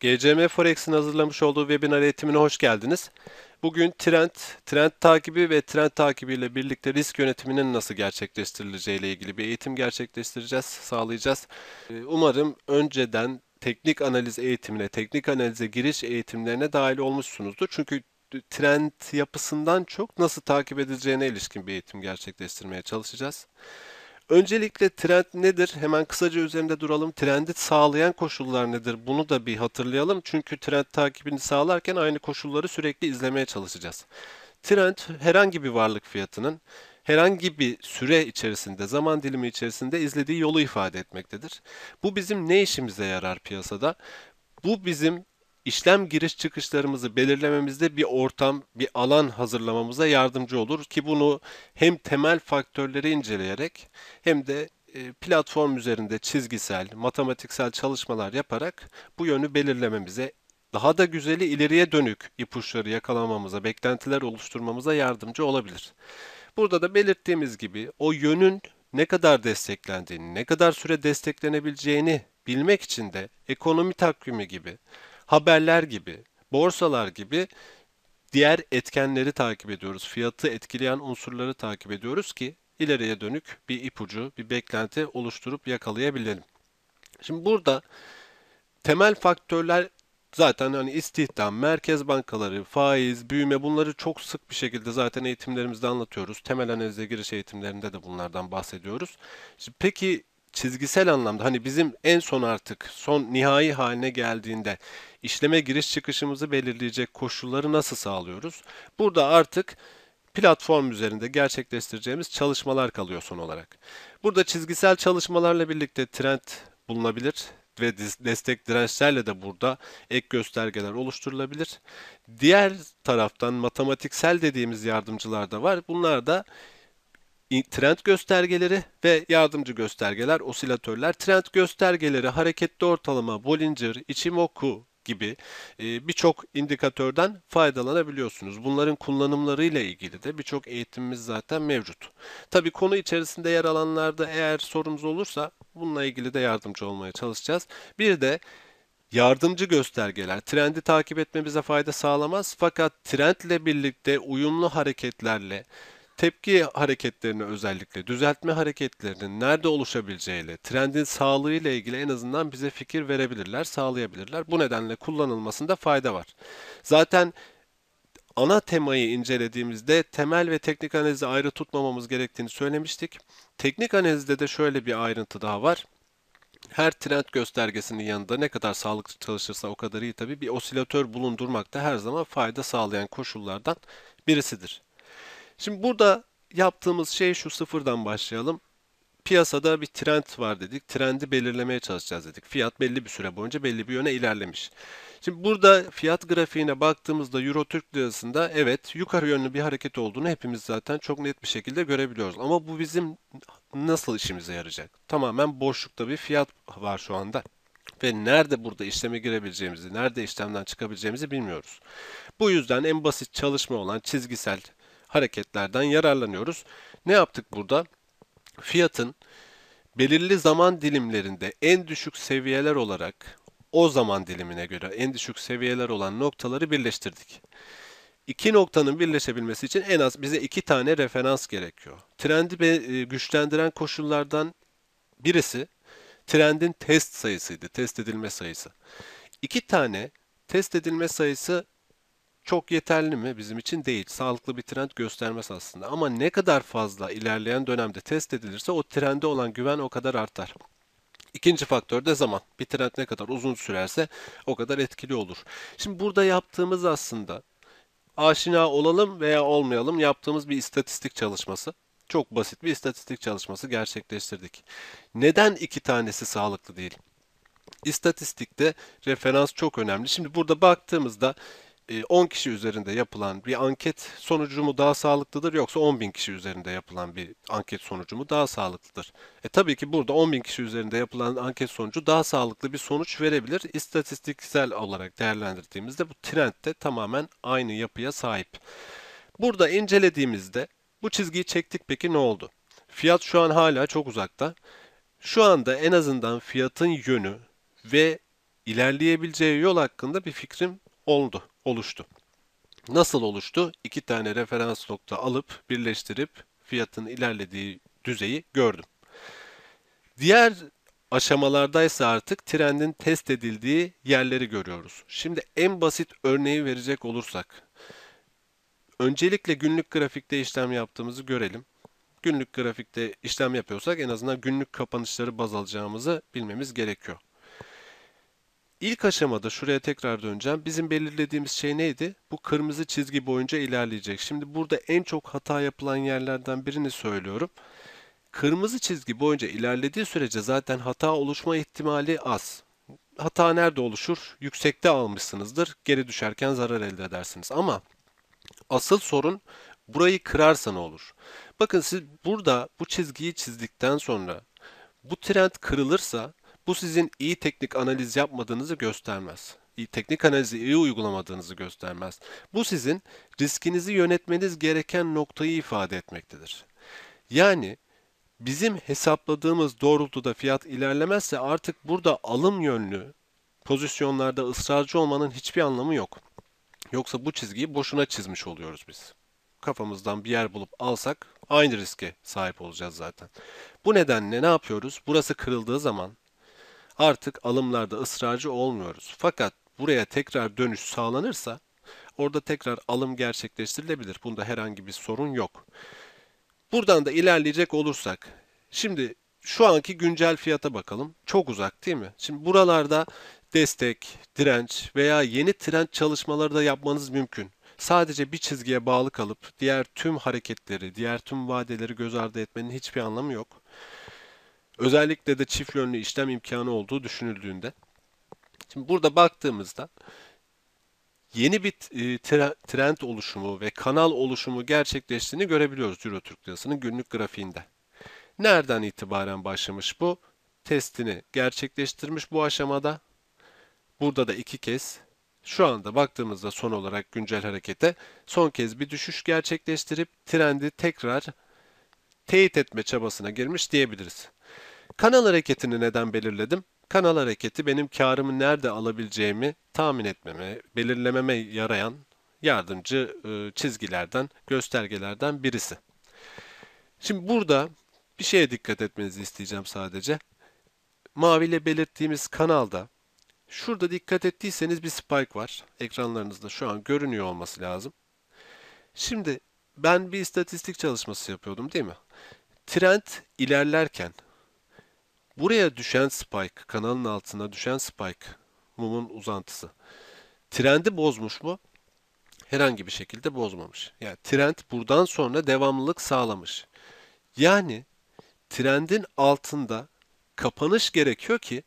GCM Forex'in hazırlamış olduğu webinar eğitimine hoş geldiniz. Bugün trend, trend takibi ve trend takibiyle birlikte risk yönetiminin nasıl gerçekleştirileceği ile ilgili bir eğitim gerçekleştireceğiz, sağlayacağız. Ee, umarım önceden teknik analiz eğitimine, teknik analize giriş eğitimlerine dahil olmuşsunuzdur. Çünkü trend yapısından çok nasıl takip edileceğine ilişkin bir eğitim gerçekleştirmeye çalışacağız. Öncelikle trend nedir? Hemen kısaca üzerinde duralım. Trendi sağlayan koşullar nedir? Bunu da bir hatırlayalım. Çünkü trend takibini sağlarken aynı koşulları sürekli izlemeye çalışacağız. Trend herhangi bir varlık fiyatının herhangi bir süre içerisinde, zaman dilimi içerisinde izlediği yolu ifade etmektedir. Bu bizim ne işimize yarar piyasada? Bu bizim işlem giriş çıkışlarımızı belirlememizde bir ortam, bir alan hazırlamamıza yardımcı olur ki bunu hem temel faktörleri inceleyerek hem de e, platform üzerinde çizgisel, matematiksel çalışmalar yaparak bu yönü belirlememize, daha da güzeli ileriye dönük ipuçları yakalamamıza, beklentiler oluşturmamıza yardımcı olabilir. Burada da belirttiğimiz gibi o yönün ne kadar desteklendiğini, ne kadar süre desteklenebileceğini bilmek için de ekonomi takvimi gibi haberler gibi, borsalar gibi diğer etkenleri takip ediyoruz. Fiyatı etkileyen unsurları takip ediyoruz ki ileriye dönük bir ipucu, bir beklenti oluşturup yakalayabilelim. Şimdi burada temel faktörler zaten hani istihdam, merkez bankaları, faiz, büyüme bunları çok sık bir şekilde zaten eğitimlerimizde anlatıyoruz. Temel analizde giriş eğitimlerinde de bunlardan bahsediyoruz. Şimdi peki çizgisel anlamda hani bizim en son artık son nihai haline geldiğinde işleme giriş çıkışımızı belirleyecek koşulları nasıl sağlıyoruz? Burada artık platform üzerinde gerçekleştireceğimiz çalışmalar kalıyor son olarak. Burada çizgisel çalışmalarla birlikte trend bulunabilir ve destek dirençlerle de burada ek göstergeler oluşturulabilir. Diğer taraftan matematiksel dediğimiz yardımcılar da var. Bunlar da trend göstergeleri ve yardımcı göstergeler, osilatörler. Trend göstergeleri hareketli ortalama, Bollinger, Ichimoku gibi e, birçok indikatörden faydalanabiliyorsunuz. Bunların kullanımlarıyla ilgili de birçok eğitimimiz zaten mevcut. Tabi konu içerisinde yer alanlarda eğer sorunuz olursa bununla ilgili de yardımcı olmaya çalışacağız. Bir de yardımcı göstergeler trendi takip etmemize fayda sağlamaz fakat trendle birlikte uyumlu hareketlerle tepki hareketlerini özellikle düzeltme hareketlerinin nerede oluşabileceğiyle, trendin sağlığı ile ilgili en azından bize fikir verebilirler, sağlayabilirler. Bu nedenle kullanılmasında fayda var. Zaten ana temayı incelediğimizde temel ve teknik analizi ayrı tutmamamız gerektiğini söylemiştik. Teknik analizde de şöyle bir ayrıntı daha var. Her trend göstergesinin yanında ne kadar sağlıklı çalışırsa o kadar iyi tabii bir osilatör bulundurmak da her zaman fayda sağlayan koşullardan birisidir. Şimdi burada yaptığımız şey şu sıfırdan başlayalım. Piyasada bir trend var dedik. Trendi belirlemeye çalışacağız dedik. Fiyat belli bir süre boyunca belli bir yöne ilerlemiş. Şimdi burada fiyat grafiğine baktığımızda Euro Türk Lirası'nda evet yukarı yönlü bir hareket olduğunu hepimiz zaten çok net bir şekilde görebiliyoruz. Ama bu bizim nasıl işimize yarayacak? Tamamen boşlukta bir fiyat var şu anda ve nerede burada işleme girebileceğimizi, nerede işlemden çıkabileceğimizi bilmiyoruz. Bu yüzden en basit çalışma olan çizgisel hareketlerden yararlanıyoruz. Ne yaptık burada? Fiyatın belirli zaman dilimlerinde en düşük seviyeler olarak o zaman dilimine göre en düşük seviyeler olan noktaları birleştirdik. İki noktanın birleşebilmesi için en az bize iki tane referans gerekiyor. Trendi e, güçlendiren koşullardan birisi trendin test sayısıydı, test edilme sayısı. İki tane test edilme sayısı çok yeterli mi? Bizim için değil. Sağlıklı bir trend göstermez aslında. Ama ne kadar fazla ilerleyen dönemde test edilirse o trende olan güven o kadar artar. İkinci faktör de zaman. Bir trend ne kadar uzun sürerse o kadar etkili olur. Şimdi burada yaptığımız aslında aşina olalım veya olmayalım yaptığımız bir istatistik çalışması. Çok basit bir istatistik çalışması gerçekleştirdik. Neden iki tanesi sağlıklı değil? İstatistikte referans çok önemli. Şimdi burada baktığımızda 10 e, kişi üzerinde yapılan bir anket sonucu mu daha sağlıklıdır yoksa 10 bin kişi üzerinde yapılan bir anket sonucu mu daha sağlıklıdır? E tabii ki burada 10 bin kişi üzerinde yapılan anket sonucu daha sağlıklı bir sonuç verebilir. İstatistiksel olarak değerlendirdiğimizde bu trend de tamamen aynı yapıya sahip. Burada incelediğimizde bu çizgiyi çektik peki ne oldu? Fiyat şu an hala çok uzakta. Şu anda en azından fiyatın yönü ve ilerleyebileceği yol hakkında bir fikrim oldu oluştu. Nasıl oluştu? İki tane referans nokta alıp birleştirip fiyatın ilerlediği düzeyi gördüm. Diğer aşamalardaysa artık trendin test edildiği yerleri görüyoruz. Şimdi en basit örneği verecek olursak öncelikle günlük grafikte işlem yaptığımızı görelim. Günlük grafikte işlem yapıyorsak en azından günlük kapanışları baz alacağımızı bilmemiz gerekiyor. İlk aşamada şuraya tekrar döneceğim. Bizim belirlediğimiz şey neydi? Bu kırmızı çizgi boyunca ilerleyecek. Şimdi burada en çok hata yapılan yerlerden birini söylüyorum. Kırmızı çizgi boyunca ilerlediği sürece zaten hata oluşma ihtimali az. Hata nerede oluşur? Yüksekte almışsınızdır. Geri düşerken zarar elde edersiniz. Ama asıl sorun burayı kırarsa ne olur? Bakın siz burada bu çizgiyi çizdikten sonra bu trend kırılırsa bu sizin iyi teknik analiz yapmadığınızı göstermez. İyi teknik analizi iyi uygulamadığınızı göstermez. Bu sizin riskinizi yönetmeniz gereken noktayı ifade etmektedir. Yani bizim hesapladığımız doğrultuda fiyat ilerlemezse artık burada alım yönlü pozisyonlarda ısrarcı olmanın hiçbir anlamı yok. Yoksa bu çizgiyi boşuna çizmiş oluyoruz biz. Kafamızdan bir yer bulup alsak aynı riske sahip olacağız zaten. Bu nedenle ne yapıyoruz? Burası kırıldığı zaman artık alımlarda ısrarcı olmuyoruz. Fakat buraya tekrar dönüş sağlanırsa orada tekrar alım gerçekleştirilebilir. Bunda herhangi bir sorun yok. Buradan da ilerleyecek olursak şimdi şu anki güncel fiyata bakalım. Çok uzak değil mi? Şimdi buralarda destek, direnç veya yeni trend çalışmaları da yapmanız mümkün. Sadece bir çizgiye bağlı kalıp diğer tüm hareketleri, diğer tüm vadeleri göz ardı etmenin hiçbir anlamı yok. Özellikle de çift yönlü işlem imkanı olduğu düşünüldüğünde. Şimdi burada baktığımızda yeni bir e, trend oluşumu ve kanal oluşumu gerçekleştiğini görebiliyoruz Euro Türk Lirası'nın günlük grafiğinde. Nereden itibaren başlamış bu? Testini gerçekleştirmiş bu aşamada. Burada da iki kez şu anda baktığımızda son olarak güncel harekete son kez bir düşüş gerçekleştirip trendi tekrar teyit etme çabasına girmiş diyebiliriz. Kanal hareketini neden belirledim? Kanal hareketi benim karımı nerede alabileceğimi tahmin etmeme, belirlememe yarayan yardımcı çizgilerden, göstergelerden birisi. Şimdi burada bir şeye dikkat etmenizi isteyeceğim sadece. Maviyle belirttiğimiz kanalda şurada dikkat ettiyseniz bir spike var. Ekranlarınızda şu an görünüyor olması lazım. Şimdi ben bir istatistik çalışması yapıyordum değil mi? Trend ilerlerken Buraya düşen spike, kanalın altına düşen spike, mumun uzantısı. Trendi bozmuş mu? Herhangi bir şekilde bozmamış. Yani trend buradan sonra devamlılık sağlamış. Yani trendin altında kapanış gerekiyor ki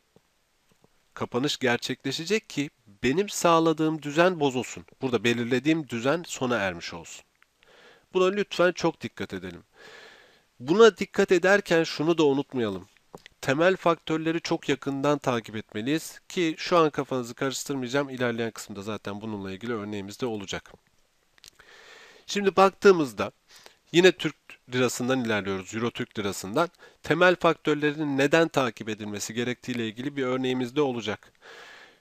kapanış gerçekleşecek ki benim sağladığım düzen bozulsun. Burada belirlediğim düzen sona ermiş olsun. Buna lütfen çok dikkat edelim. Buna dikkat ederken şunu da unutmayalım temel faktörleri çok yakından takip etmeliyiz ki şu an kafanızı karıştırmayacağım. İlerleyen kısımda zaten bununla ilgili örneğimiz de olacak. Şimdi baktığımızda yine Türk lirasından ilerliyoruz. Euro Türk lirasından. Temel faktörlerin neden takip edilmesi gerektiğiyle ilgili bir örneğimiz de olacak.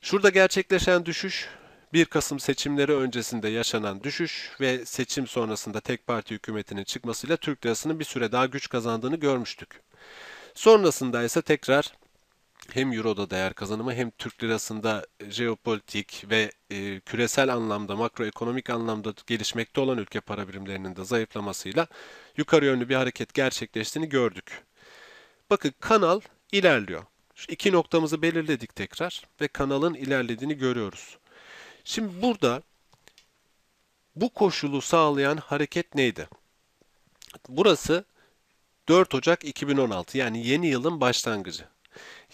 Şurada gerçekleşen düşüş 1 Kasım seçimleri öncesinde yaşanan düşüş ve seçim sonrasında tek parti hükümetinin çıkmasıyla Türk lirasının bir süre daha güç kazandığını görmüştük. Sonrasında ise tekrar hem Euro'da değer kazanımı hem Türk lirasında jeopolitik ve e, küresel anlamda makroekonomik anlamda gelişmekte olan ülke para birimlerinin de zayıflamasıyla yukarı yönlü bir hareket gerçekleştiğini gördük. Bakın kanal ilerliyor. Şu iki noktamızı belirledik tekrar ve kanalın ilerlediğini görüyoruz. Şimdi burada bu koşulu sağlayan hareket neydi? Burası 4 Ocak 2016 yani yeni yılın başlangıcı.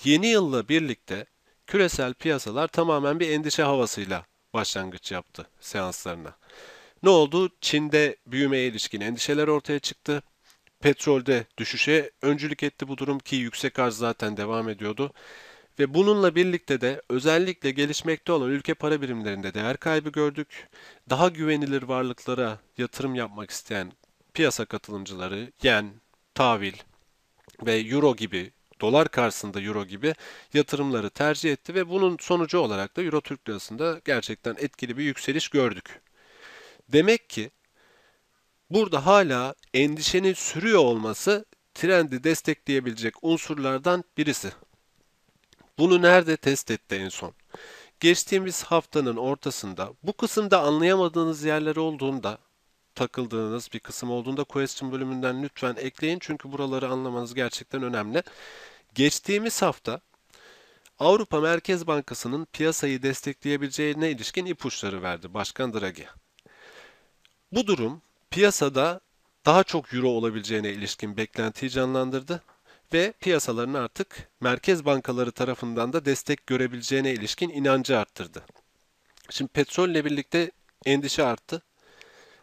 Yeni yılla birlikte küresel piyasalar tamamen bir endişe havasıyla başlangıç yaptı seanslarına. Ne oldu? Çin'de büyümeye ilişkin endişeler ortaya çıktı. Petrolde düşüşe öncülük etti bu durum ki yüksek arz zaten devam ediyordu. Ve bununla birlikte de özellikle gelişmekte olan ülke para birimlerinde değer kaybı gördük. Daha güvenilir varlıklara yatırım yapmak isteyen piyasa katılımcıları, yen, tahvil ve euro gibi dolar karşısında euro gibi yatırımları tercih etti ve bunun sonucu olarak da euro Türk lirasında gerçekten etkili bir yükseliş gördük. Demek ki burada hala endişenin sürüyor olması trendi destekleyebilecek unsurlardan birisi. Bunu nerede test etti en son? Geçtiğimiz haftanın ortasında bu kısımda anlayamadığınız yerler olduğunda takıldığınız bir kısım olduğunda question bölümünden lütfen ekleyin. Çünkü buraları anlamanız gerçekten önemli. Geçtiğimiz hafta Avrupa Merkez Bankası'nın piyasayı destekleyebileceğine ilişkin ipuçları verdi Başkan Draghi. Bu durum piyasada daha çok euro olabileceğine ilişkin beklentiyi canlandırdı ve piyasaların artık merkez bankaları tarafından da destek görebileceğine ilişkin inancı arttırdı. Şimdi petrolle birlikte endişe arttı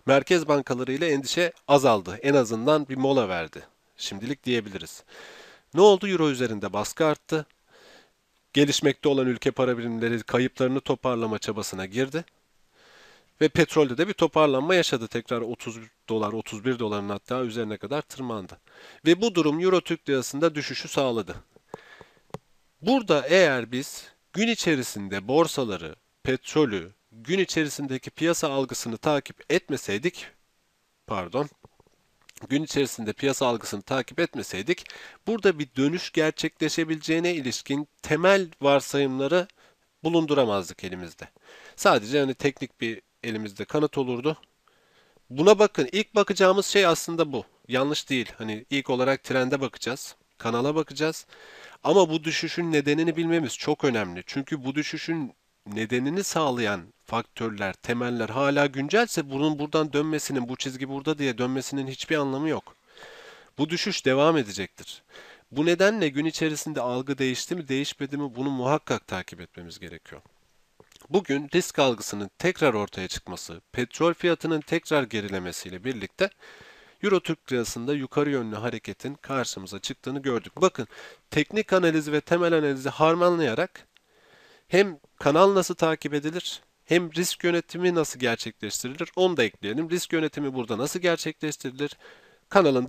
merkez bankalarıyla endişe azaldı. En azından bir mola verdi. Şimdilik diyebiliriz. Ne oldu? Euro üzerinde baskı arttı. Gelişmekte olan ülke para birimleri kayıplarını toparlama çabasına girdi. Ve petrolde de bir toparlanma yaşadı. Tekrar 30 dolar, 31 doların hatta üzerine kadar tırmandı. Ve bu durum Euro Türk lirasında düşüşü sağladı. Burada eğer biz gün içerisinde borsaları, petrolü, gün içerisindeki piyasa algısını takip etmeseydik, pardon, gün içerisinde piyasa algısını takip etmeseydik, burada bir dönüş gerçekleşebileceğine ilişkin temel varsayımları bulunduramazdık elimizde. Sadece hani teknik bir elimizde kanıt olurdu. Buna bakın ilk bakacağımız şey aslında bu. Yanlış değil. Hani ilk olarak trende bakacağız, kanala bakacağız. Ama bu düşüşün nedenini bilmemiz çok önemli. Çünkü bu düşüşün nedenini sağlayan faktörler, temeller hala güncelse bunun buradan dönmesinin, bu çizgi burada diye dönmesinin hiçbir anlamı yok. Bu düşüş devam edecektir. Bu nedenle gün içerisinde algı değişti mi, değişmedi mi bunu muhakkak takip etmemiz gerekiyor. Bugün risk algısının tekrar ortaya çıkması, petrol fiyatının tekrar gerilemesiyle birlikte Euro Türk lirasında yukarı yönlü hareketin karşımıza çıktığını gördük. Bakın teknik analizi ve temel analizi harmanlayarak hem kanal nasıl takip edilir hem risk yönetimi nasıl gerçekleştirilir onu da ekleyelim. Risk yönetimi burada nasıl gerçekleştirilir? Kanalın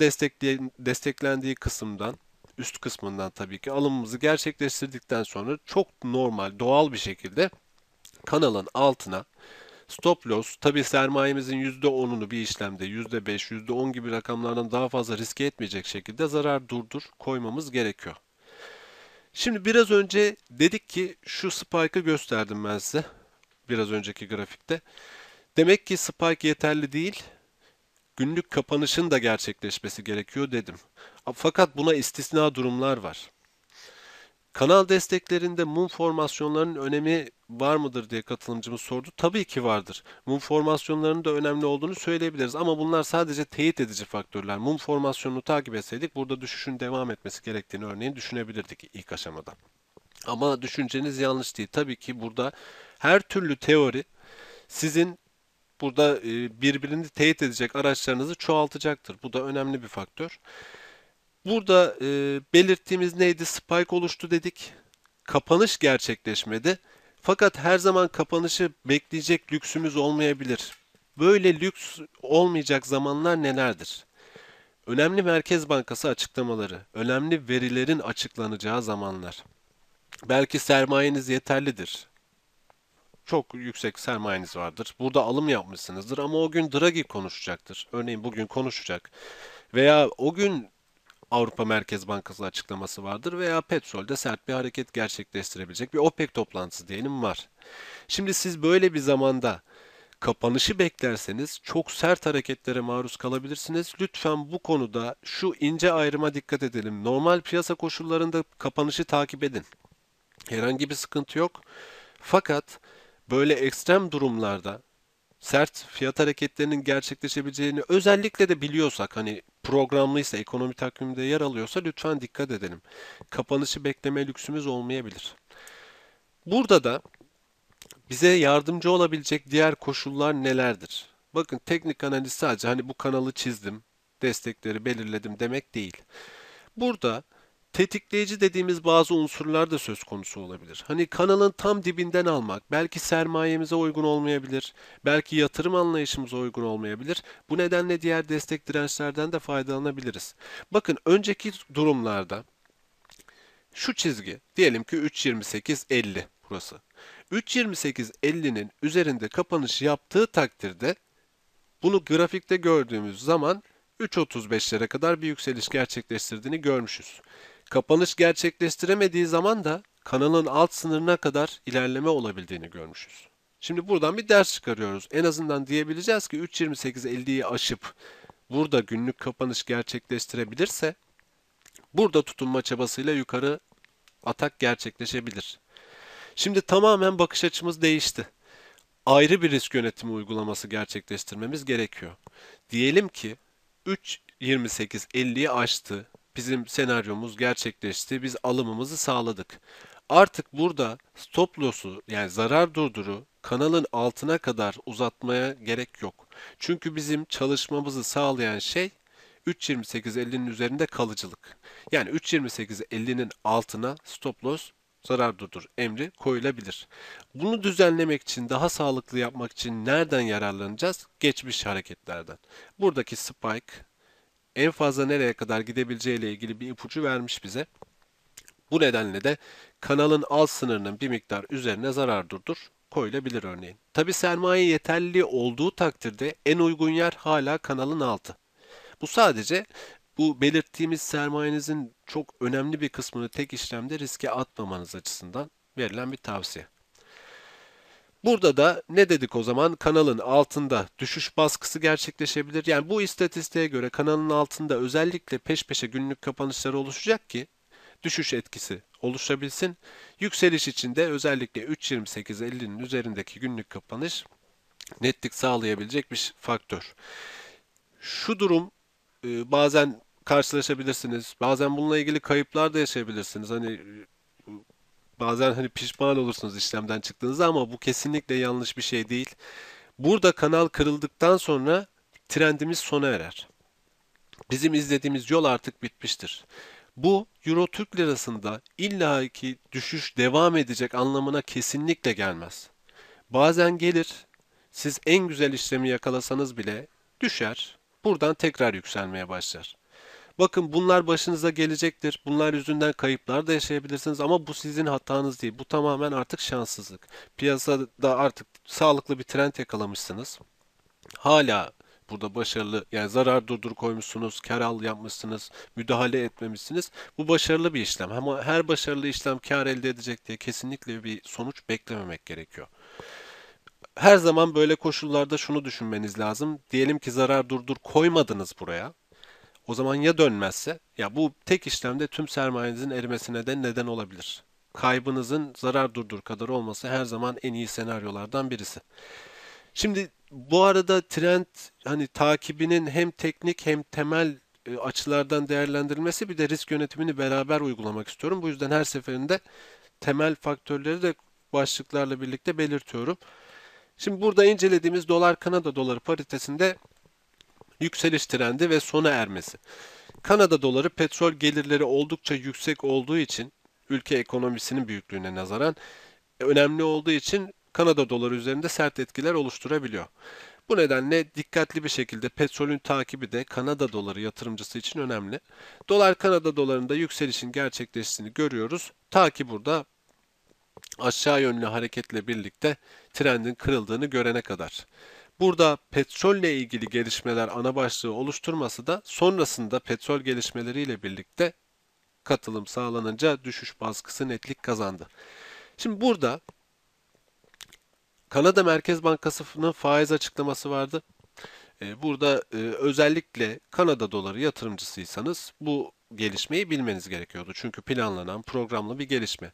desteklendiği kısımdan, üst kısmından tabii ki alımımızı gerçekleştirdikten sonra çok normal, doğal bir şekilde kanalın altına stop loss tabi sermayemizin %10'unu bir işlemde %5, %10 gibi rakamlardan daha fazla riske etmeyecek şekilde zarar durdur koymamız gerekiyor. Şimdi biraz önce dedik ki şu spike'ı gösterdim ben size biraz önceki grafikte. Demek ki spike yeterli değil. Günlük kapanışın da gerçekleşmesi gerekiyor dedim. Fakat buna istisna durumlar var. Kanal desteklerinde mum formasyonlarının önemi var mıdır diye katılımcımız sordu. Tabii ki vardır. Mum formasyonlarının da önemli olduğunu söyleyebiliriz ama bunlar sadece teyit edici faktörler. Mum formasyonunu takip etseydik burada düşüşün devam etmesi gerektiğini örneğin düşünebilirdik ilk aşamada. Ama düşünceniz yanlış değil. Tabii ki burada her türlü teori sizin burada e, birbirini teyit edecek araçlarınızı çoğaltacaktır. Bu da önemli bir faktör. Burada e, belirttiğimiz neydi? Spike oluştu dedik. Kapanış gerçekleşmedi. Fakat her zaman kapanışı bekleyecek lüksümüz olmayabilir. Böyle lüks olmayacak zamanlar nelerdir? Önemli Merkez Bankası açıklamaları, önemli verilerin açıklanacağı zamanlar. Belki sermayeniz yeterlidir çok yüksek sermayeniz vardır. Burada alım yapmışsınızdır ama o gün Draghi konuşacaktır. Örneğin bugün konuşacak. Veya o gün Avrupa Merkez Bankası açıklaması vardır veya petrolde sert bir hareket gerçekleştirebilecek bir OPEC toplantısı diyelim var. Şimdi siz böyle bir zamanda kapanışı beklerseniz çok sert hareketlere maruz kalabilirsiniz. Lütfen bu konuda şu ince ayrıma dikkat edelim. Normal piyasa koşullarında kapanışı takip edin. Herhangi bir sıkıntı yok. Fakat böyle ekstrem durumlarda sert fiyat hareketlerinin gerçekleşebileceğini özellikle de biliyorsak hani programlıysa ekonomi takviminde yer alıyorsa lütfen dikkat edelim. Kapanışı bekleme lüksümüz olmayabilir. Burada da bize yardımcı olabilecek diğer koşullar nelerdir? Bakın teknik analiz sadece hani bu kanalı çizdim, destekleri belirledim demek değil. Burada tetikleyici dediğimiz bazı unsurlar da söz konusu olabilir. Hani kanalın tam dibinden almak belki sermayemize uygun olmayabilir, belki yatırım anlayışımıza uygun olmayabilir. Bu nedenle diğer destek dirençlerden de faydalanabiliriz. Bakın önceki durumlarda şu çizgi diyelim ki 3.28.50 burası. 3.28.50'nin üzerinde kapanış yaptığı takdirde bunu grafikte gördüğümüz zaman 3.35'lere kadar bir yükseliş gerçekleştirdiğini görmüşüz. Kapanış gerçekleştiremediği zaman da kanalın alt sınırına kadar ilerleme olabildiğini görmüşüz. Şimdi buradan bir ders çıkarıyoruz. En azından diyebileceğiz ki 3.28.50'yi aşıp burada günlük kapanış gerçekleştirebilirse burada tutunma çabasıyla yukarı atak gerçekleşebilir. Şimdi tamamen bakış açımız değişti. Ayrı bir risk yönetimi uygulaması gerçekleştirmemiz gerekiyor. Diyelim ki 3.28.50'yi aştı bizim senaryomuz gerçekleşti. Biz alımımızı sağladık. Artık burada stop loss'u yani zarar durduru kanalın altına kadar uzatmaya gerek yok. Çünkü bizim çalışmamızı sağlayan şey 3.28.50'nin üzerinde kalıcılık. Yani 3.28.50'nin altına stop loss zarar durdur emri koyulabilir. Bunu düzenlemek için, daha sağlıklı yapmak için nereden yararlanacağız? Geçmiş hareketlerden. Buradaki spike en fazla nereye kadar gidebileceği ile ilgili bir ipucu vermiş bize. Bu nedenle de kanalın alt sınırının bir miktar üzerine zarar durdur koyulabilir örneğin. Tabi sermaye yeterli olduğu takdirde en uygun yer hala kanalın altı. Bu sadece bu belirttiğimiz sermayenizin çok önemli bir kısmını tek işlemde riske atmamanız açısından verilen bir tavsiye. Burada da ne dedik o zaman? Kanalın altında düşüş baskısı gerçekleşebilir. Yani bu istatistiğe göre kanalın altında özellikle peş peşe günlük kapanışları oluşacak ki düşüş etkisi oluşabilsin. Yükseliş de özellikle 3.28.50'nin üzerindeki günlük kapanış netlik sağlayabilecek bir faktör. Şu durum e, bazen karşılaşabilirsiniz. Bazen bununla ilgili kayıplar da yaşayabilirsiniz. Hani bazen hani pişman olursunuz işlemden çıktığınızda ama bu kesinlikle yanlış bir şey değil. Burada kanal kırıldıktan sonra trendimiz sona erer. Bizim izlediğimiz yol artık bitmiştir. Bu Euro Türk lirasında illaki düşüş devam edecek anlamına kesinlikle gelmez. Bazen gelir, siz en güzel işlemi yakalasanız bile düşer, buradan tekrar yükselmeye başlar. Bakın bunlar başınıza gelecektir. Bunlar yüzünden kayıplar da yaşayabilirsiniz ama bu sizin hatanız değil. Bu tamamen artık şanssızlık. Piyasada artık sağlıklı bir trend yakalamışsınız. Hala burada başarılı yani zarar durdur koymuşsunuz, kar al yapmışsınız, müdahale etmemişsiniz. Bu başarılı bir işlem ama her başarılı işlem kar elde edecek diye kesinlikle bir sonuç beklememek gerekiyor. Her zaman böyle koşullarda şunu düşünmeniz lazım. Diyelim ki zarar durdur koymadınız buraya o zaman ya dönmezse? Ya bu tek işlemde tüm sermayenizin erimesine de neden olabilir. Kaybınızın zarar durdur kadar olması her zaman en iyi senaryolardan birisi. Şimdi bu arada trend hani takibinin hem teknik hem temel e, açılardan değerlendirilmesi bir de risk yönetimini beraber uygulamak istiyorum. Bu yüzden her seferinde temel faktörleri de başlıklarla birlikte belirtiyorum. Şimdi burada incelediğimiz dolar Kanada doları paritesinde yükseliş trendi ve sona ermesi. Kanada doları petrol gelirleri oldukça yüksek olduğu için ülke ekonomisinin büyüklüğüne nazaran önemli olduğu için Kanada doları üzerinde sert etkiler oluşturabiliyor. Bu nedenle dikkatli bir şekilde petrolün takibi de Kanada doları yatırımcısı için önemli. Dolar Kanada dolarında yükselişin gerçekleştiğini görüyoruz. Ta ki burada aşağı yönlü hareketle birlikte trendin kırıldığını görene kadar. Burada petrolle ilgili gelişmeler ana başlığı oluşturması da sonrasında petrol gelişmeleriyle birlikte katılım sağlanınca düşüş baskısı netlik kazandı. Şimdi burada Kanada Merkez Bankası'nın faiz açıklaması vardı. E, burada e, özellikle Kanada doları yatırımcısıysanız bu gelişmeyi bilmeniz gerekiyordu. Çünkü planlanan programlı bir gelişme.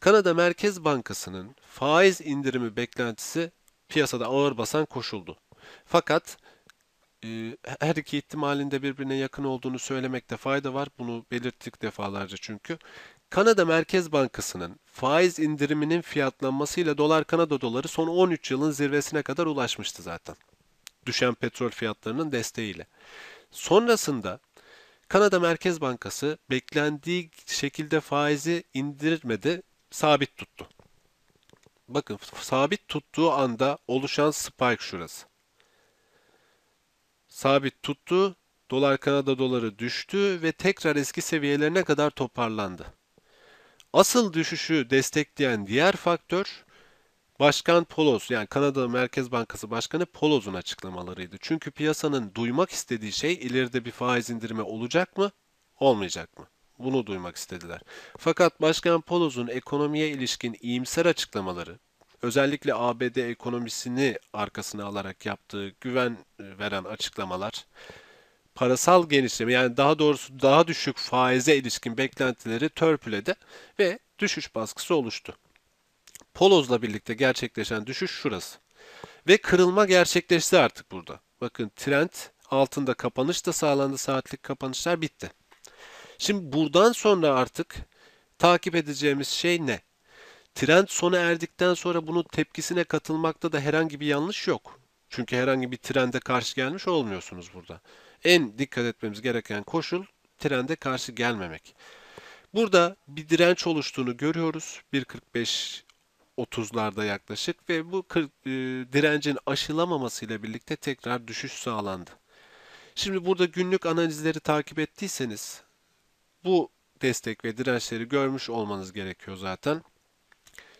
Kanada Merkez Bankası'nın faiz indirimi beklentisi piyasada ağır basan koşuldu. Fakat e, her iki ihtimalinde birbirine yakın olduğunu söylemekte fayda var. Bunu belirttik defalarca çünkü. Kanada Merkez Bankası'nın faiz indiriminin fiyatlanmasıyla dolar Kanada doları son 13 yılın zirvesine kadar ulaşmıştı zaten. Düşen petrol fiyatlarının desteğiyle. Sonrasında Kanada Merkez Bankası beklendiği şekilde faizi indirmedi, sabit tuttu. Bakın sabit tuttuğu anda oluşan spike şurası. Sabit tuttu, dolar Kanada doları düştü ve tekrar eski seviyelerine kadar toparlandı. Asıl düşüşü destekleyen diğer faktör Başkan Poloz, yani Kanada Merkez Bankası Başkanı Poloz'un açıklamalarıydı. Çünkü piyasanın duymak istediği şey ileride bir faiz indirimi olacak mı, olmayacak mı? bunu duymak istediler. Fakat Başkan Poloz'un ekonomiye ilişkin iyimser açıklamaları, özellikle ABD ekonomisini arkasına alarak yaptığı güven e, veren açıklamalar, parasal genişleme yani daha doğrusu daha düşük faize ilişkin beklentileri törpüledi ve düşüş baskısı oluştu. Poloz'la birlikte gerçekleşen düşüş şurası. Ve kırılma gerçekleşti artık burada. Bakın trend altında kapanış da sağlandı. Saatlik kapanışlar bitti. Şimdi buradan sonra artık takip edeceğimiz şey ne? Trend sona erdikten sonra bunun tepkisine katılmakta da herhangi bir yanlış yok. Çünkü herhangi bir trende karşı gelmiş olmuyorsunuz burada. En dikkat etmemiz gereken koşul trende karşı gelmemek. Burada bir direnç oluştuğunu görüyoruz. 1.45 30'larda yaklaşık ve bu 40, e, direncin aşılamamasıyla birlikte tekrar düşüş sağlandı. Şimdi burada günlük analizleri takip ettiyseniz bu destek ve dirençleri görmüş olmanız gerekiyor zaten.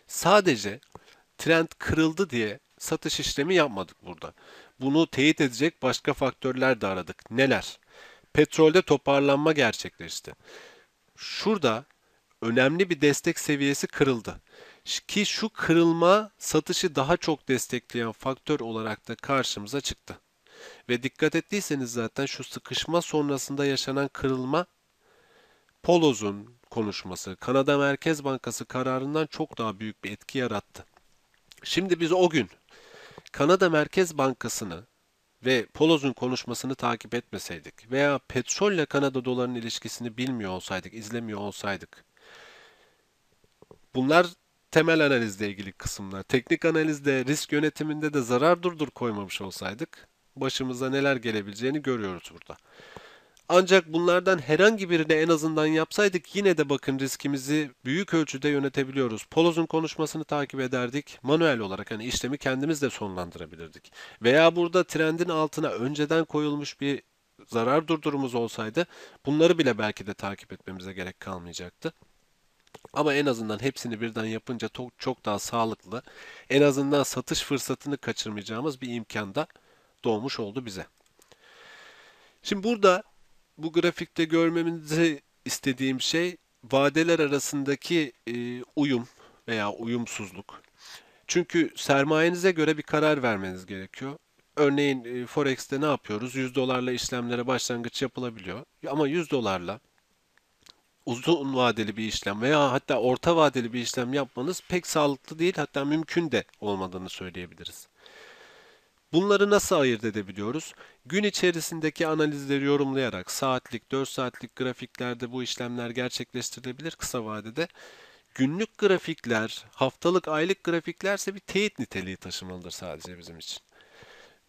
Sadece trend kırıldı diye satış işlemi yapmadık burada. Bunu teyit edecek başka faktörler de aradık. Neler? Petrolde toparlanma gerçekleşti. Şurada önemli bir destek seviyesi kırıldı. Ki şu kırılma satışı daha çok destekleyen faktör olarak da karşımıza çıktı. Ve dikkat ettiyseniz zaten şu sıkışma sonrasında yaşanan kırılma Poloz'un konuşması Kanada Merkez Bankası kararından çok daha büyük bir etki yarattı. Şimdi biz o gün Kanada Merkez Bankası'nı ve Poloz'un konuşmasını takip etmeseydik veya Petrolle Kanada dolarının ilişkisini bilmiyor olsaydık, izlemiyor olsaydık. Bunlar temel analizle ilgili kısımlar. Teknik analizde, risk yönetiminde de zarar durdur koymamış olsaydık başımıza neler gelebileceğini görüyoruz burada. Ancak bunlardan herhangi birini en azından yapsaydık yine de bakın riskimizi büyük ölçüde yönetebiliyoruz. Poloz'un konuşmasını takip ederdik. Manuel olarak hani işlemi kendimiz de sonlandırabilirdik. Veya burada trendin altına önceden koyulmuş bir zarar durdurumuz olsaydı bunları bile belki de takip etmemize gerek kalmayacaktı. Ama en azından hepsini birden yapınca çok daha sağlıklı, en azından satış fırsatını kaçırmayacağımız bir imkan da doğmuş oldu bize. Şimdi burada bu grafikte görmemizi istediğim şey vadeler arasındaki e, uyum veya uyumsuzluk. Çünkü sermayenize göre bir karar vermeniz gerekiyor. Örneğin e, Forex'te ne yapıyoruz? 100 dolarla işlemlere başlangıç yapılabiliyor. Ama 100 dolarla uzun vadeli bir işlem veya hatta orta vadeli bir işlem yapmanız pek sağlıklı değil hatta mümkün de olmadığını söyleyebiliriz. Bunları nasıl ayırt edebiliyoruz? Gün içerisindeki analizleri yorumlayarak saatlik, 4 saatlik grafiklerde bu işlemler gerçekleştirilebilir kısa vadede. Günlük grafikler, haftalık, aylık grafiklerse bir teyit niteliği taşımalıdır sadece bizim için.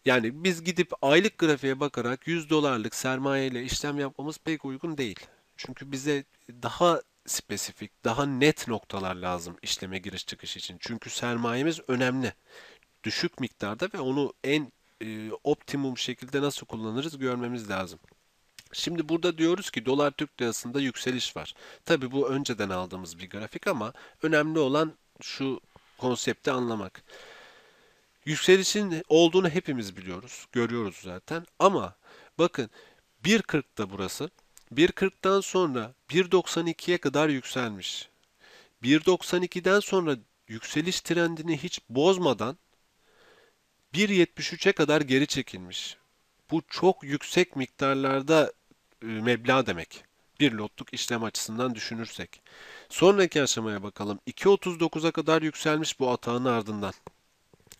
Yani biz gidip aylık grafiğe bakarak 100 dolarlık sermaye ile işlem yapmamız pek uygun değil. Çünkü bize daha spesifik, daha net noktalar lazım işleme giriş çıkış için. Çünkü sermayemiz önemli düşük miktarda ve onu en e, optimum şekilde nasıl kullanırız görmemiz lazım. Şimdi burada diyoruz ki dolar Türk lirasında yükseliş var. Tabi bu önceden aldığımız bir grafik ama önemli olan şu konsepti anlamak. Yükselişin olduğunu hepimiz biliyoruz, görüyoruz zaten ama bakın 1.40'da burası. 1.40'dan sonra 1.92'ye kadar yükselmiş. 1.92'den sonra yükseliş trendini hiç bozmadan 1.73'e kadar geri çekilmiş. Bu çok yüksek miktarlarda e, meblağ demek. Bir lotluk işlem açısından düşünürsek. Sonraki aşamaya bakalım. 2.39'a kadar yükselmiş bu atağın ardından.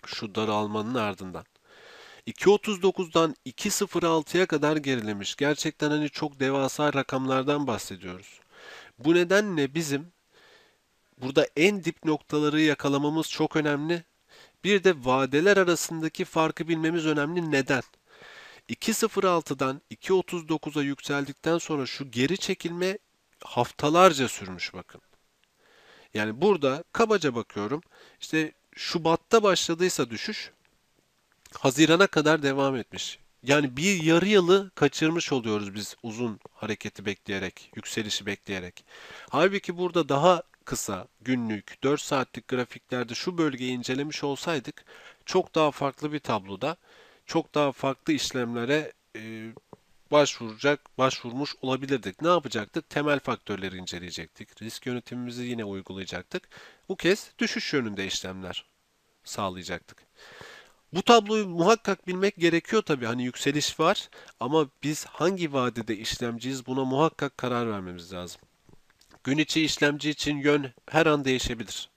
Şu daralmanın ardından. 2.39'dan 2.06'ya kadar gerilemiş. Gerçekten hani çok devasa rakamlardan bahsediyoruz. Bu nedenle bizim burada en dip noktaları yakalamamız çok önemli bir de vadeler arasındaki farkı bilmemiz önemli. Neden? 2.06'dan 2.39'a yükseldikten sonra şu geri çekilme haftalarca sürmüş bakın. Yani burada kabaca bakıyorum. İşte Şubat'ta başladıysa düşüş Haziran'a kadar devam etmiş. Yani bir yarı yılı kaçırmış oluyoruz biz uzun hareketi bekleyerek, yükselişi bekleyerek. Halbuki burada daha kısa, günlük, 4 saatlik grafiklerde şu bölgeyi incelemiş olsaydık çok daha farklı bir tabloda çok daha farklı işlemlere e, başvuracak, başvurmuş olabilirdik. Ne yapacaktık? Temel faktörleri inceleyecektik. Risk yönetimimizi yine uygulayacaktık. Bu kez düşüş yönünde işlemler sağlayacaktık. Bu tabloyu muhakkak bilmek gerekiyor tabii. Hani yükseliş var ama biz hangi vadede işlemciyiz buna muhakkak karar vermemiz lazım. Gün içi işlemci için yön her an değişebilir.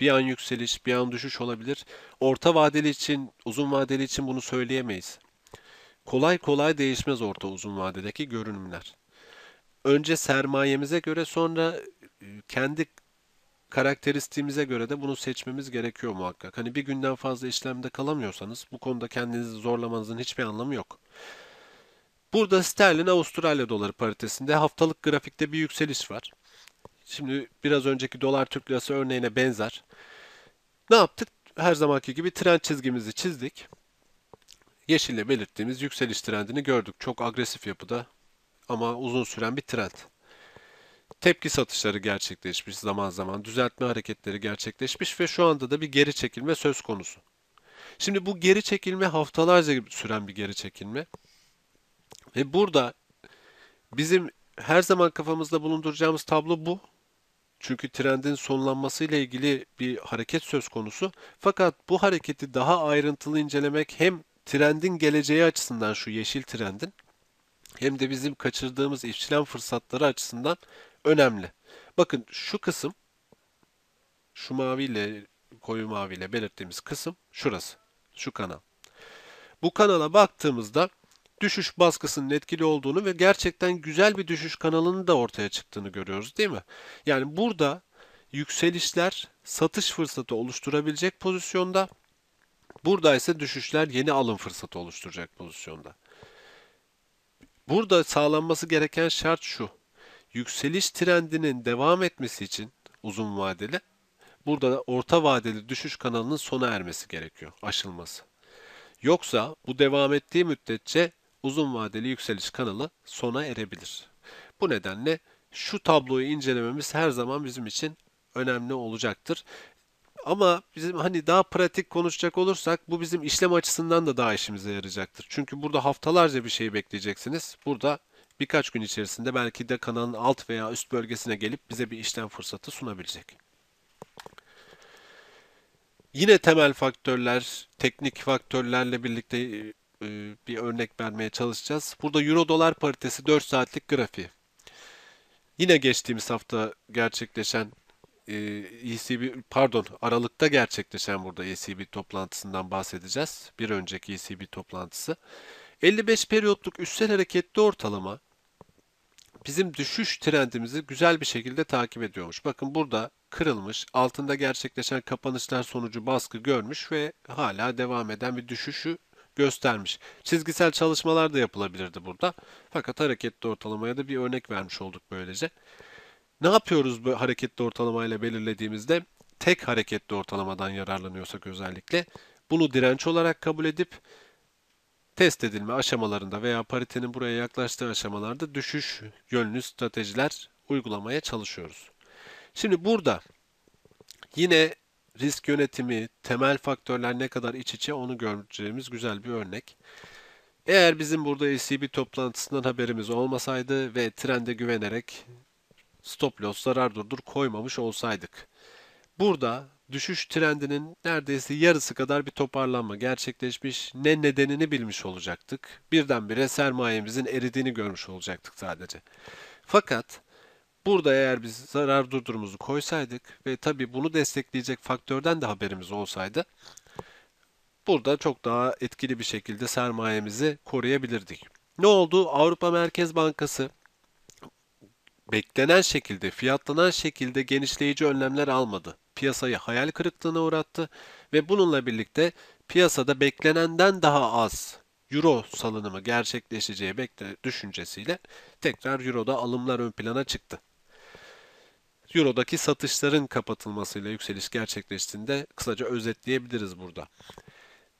Bir an yükseliş, bir an düşüş olabilir. Orta vadeli için, uzun vadeli için bunu söyleyemeyiz. Kolay kolay değişmez orta uzun vadedeki görünümler. Önce sermayemize göre sonra e, kendi karakteristiğimize göre de bunu seçmemiz gerekiyor muhakkak. Hani bir günden fazla işlemde kalamıyorsanız bu konuda kendinizi zorlamanızın hiçbir anlamı yok. Burada sterlin Avustralya doları paritesinde haftalık grafikte bir yükseliş var. Şimdi biraz önceki dolar Türk lirası örneğine benzer. Ne yaptık? Her zamanki gibi trend çizgimizi çizdik. Yeşille belirttiğimiz yükseliş trendini gördük. Çok agresif yapıda ama uzun süren bir trend. Tepki satışları gerçekleşmiş zaman zaman, düzeltme hareketleri gerçekleşmiş ve şu anda da bir geri çekilme söz konusu. Şimdi bu geri çekilme haftalarca süren bir geri çekilme. Ve burada bizim her zaman kafamızda bulunduracağımız tablo bu. Çünkü trendin sonlanmasıyla ilgili bir hareket söz konusu. Fakat bu hareketi daha ayrıntılı incelemek hem trendin geleceği açısından şu yeşil trendin hem de bizim kaçırdığımız işçilen fırsatları açısından önemli. Bakın şu kısım şu maviyle koyu maviyle belirttiğimiz kısım şurası. Şu kanal. Bu kanala baktığımızda düşüş baskısının etkili olduğunu ve gerçekten güzel bir düşüş kanalının da ortaya çıktığını görüyoruz değil mi? Yani burada yükselişler satış fırsatı oluşturabilecek pozisyonda. Burada ise düşüşler yeni alım fırsatı oluşturacak pozisyonda. Burada sağlanması gereken şart şu. Yükseliş trendinin devam etmesi için uzun vadeli burada orta vadeli düşüş kanalının sona ermesi gerekiyor, aşılması. Yoksa bu devam ettiği müddetçe uzun vadeli yükseliş kanalı sona erebilir. Bu nedenle şu tabloyu incelememiz her zaman bizim için önemli olacaktır. Ama bizim hani daha pratik konuşacak olursak bu bizim işlem açısından da daha işimize yarayacaktır. Çünkü burada haftalarca bir şey bekleyeceksiniz. Burada birkaç gün içerisinde belki de kanalın alt veya üst bölgesine gelip bize bir işlem fırsatı sunabilecek. Yine temel faktörler, teknik faktörlerle birlikte e, bir örnek vermeye çalışacağız. Burada Euro dolar paritesi 4 saatlik grafiği. Yine geçtiğimiz hafta gerçekleşen ECB e pardon Aralık'ta gerçekleşen burada ECB toplantısından bahsedeceğiz. Bir önceki ECB toplantısı. 55 periyotluk üstsel hareketli ortalama bizim düşüş trendimizi güzel bir şekilde takip ediyormuş. Bakın burada kırılmış, altında gerçekleşen kapanışlar sonucu baskı görmüş ve hala devam eden bir düşüşü göstermiş. Çizgisel çalışmalar da yapılabilirdi burada. Fakat hareketli ortalamaya da bir örnek vermiş olduk böylece. Ne yapıyoruz bu hareketli ortalamayla belirlediğimizde? Tek hareketli ortalamadan yararlanıyorsak özellikle bunu direnç olarak kabul edip test edilme aşamalarında veya paritenin buraya yaklaştığı aşamalarda düşüş yönlü stratejiler uygulamaya çalışıyoruz. Şimdi burada yine risk yönetimi, temel faktörler ne kadar iç içe onu göreceğimiz güzel bir örnek. Eğer bizim burada ECB toplantısından haberimiz olmasaydı ve trende güvenerek stop loss zarar durdur koymamış olsaydık. Burada düşüş trendinin neredeyse yarısı kadar bir toparlanma gerçekleşmiş. Ne nedenini bilmiş olacaktık. Birdenbire sermayemizin eridiğini görmüş olacaktık sadece. Fakat Burada eğer biz zarar durdurumuzu koysaydık ve tabi bunu destekleyecek faktörden de haberimiz olsaydı burada çok daha etkili bir şekilde sermayemizi koruyabilirdik. Ne oldu? Avrupa Merkez Bankası beklenen şekilde, fiyatlanan şekilde genişleyici önlemler almadı. Piyasayı hayal kırıklığına uğrattı ve bununla birlikte piyasada beklenenden daha az euro salınımı gerçekleşeceği bekle düşüncesiyle tekrar euroda alımlar ön plana çıktı. Euro'daki satışların kapatılmasıyla yükseliş gerçekleştiğinde kısaca özetleyebiliriz burada.